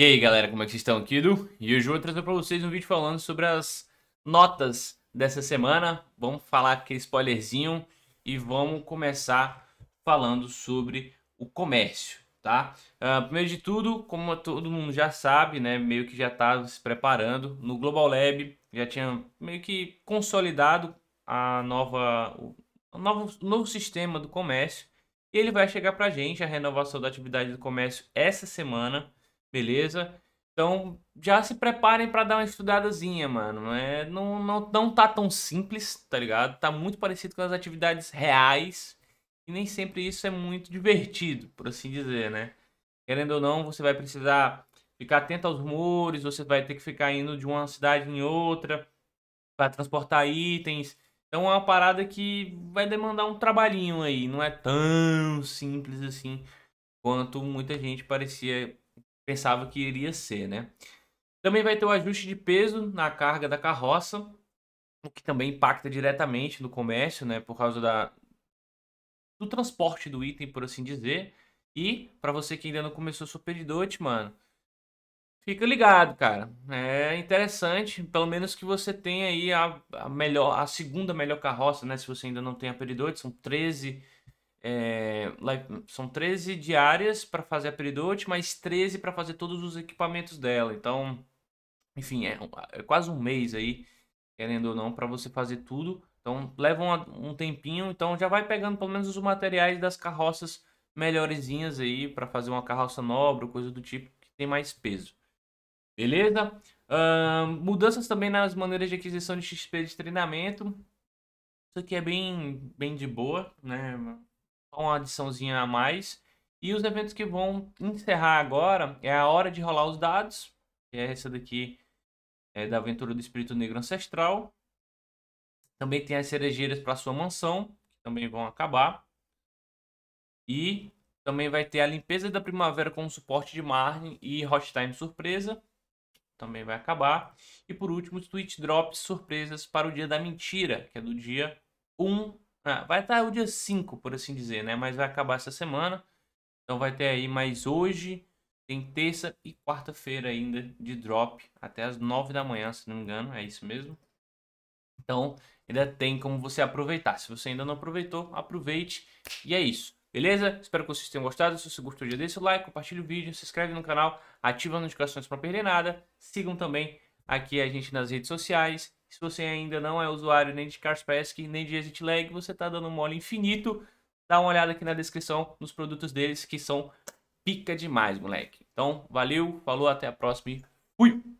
E aí galera, como é que vocês estão aqui do? E hoje eu vou trazer para vocês um vídeo falando sobre as notas dessa semana. Vamos falar aquele spoilerzinho e vamos começar falando sobre o comércio, tá? Uh, primeiro de tudo, como todo mundo já sabe, né, meio que já está se preparando, no Global Lab já tinha meio que consolidado a nova, o novo, novo sistema do comércio. E ele vai chegar para a gente, a renovação da atividade do comércio essa semana, Beleza? Então, já se preparem para dar uma estudadazinha, mano. É, não, não, não tá tão simples, tá ligado? Tá muito parecido com as atividades reais. E nem sempre isso é muito divertido, por assim dizer, né? Querendo ou não, você vai precisar ficar atento aos rumores, você vai ter que ficar indo de uma cidade em outra para transportar itens. Então é uma parada que vai demandar um trabalhinho aí, não é tão simples assim quanto muita gente parecia pensava que iria ser, né? Também vai ter o ajuste de peso na carga da carroça, o que também impacta diretamente no comércio, né, por causa da, do transporte do item, por assim dizer. E para você que ainda não começou seu peridote, mano, fica ligado, cara. É interessante, pelo menos que você tenha aí a, a melhor, a segunda melhor carroça, né, se você ainda não tem a peridote, são 13 é, são 13 diárias para fazer a peridote, mais 13 para fazer todos os equipamentos dela. Então, enfim, é, é quase um mês aí, querendo ou não, para você fazer tudo. Então, leva um, um, tempinho. Então, já vai pegando pelo menos os materiais das carroças melhorezinhas aí para fazer uma carroça nobre, coisa do tipo, que tem mais peso. Beleza? Uh, mudanças também nas maneiras de aquisição de XP de treinamento. Isso aqui é bem, bem de boa, né? uma adiçãozinha a mais. E os eventos que vão encerrar agora é a hora de rolar os dados, que é essa daqui é da aventura do espírito negro ancestral. Também tem as cerejeiras para sua mansão, que também vão acabar. E também vai ter a limpeza da primavera com suporte de Marne e Hot Time surpresa, também vai acabar. E por último, os Twitch Drops surpresas para o dia da mentira, que é do dia 1 ah, vai estar o dia 5, por assim dizer, né? Mas vai acabar essa semana. Então vai ter aí mais hoje, tem terça e quarta-feira ainda de drop até as 9 da manhã, se não me engano, é isso mesmo. Então, ainda tem como você aproveitar. Se você ainda não aproveitou, aproveite. E é isso. Beleza? Espero que vocês tenham gostado. Se você gostou, já deixa o like, compartilha o vídeo, se inscreve no canal, ativa as notificações para não perder nada. Sigam também aqui a gente nas redes sociais se você ainda não é usuário nem de Cars Kaspersky, nem de Exit Lag, você está dando um mole infinito. Dá uma olhada aqui na descrição nos produtos deles, que são pica demais, moleque. Então, valeu, falou, até a próxima e fui!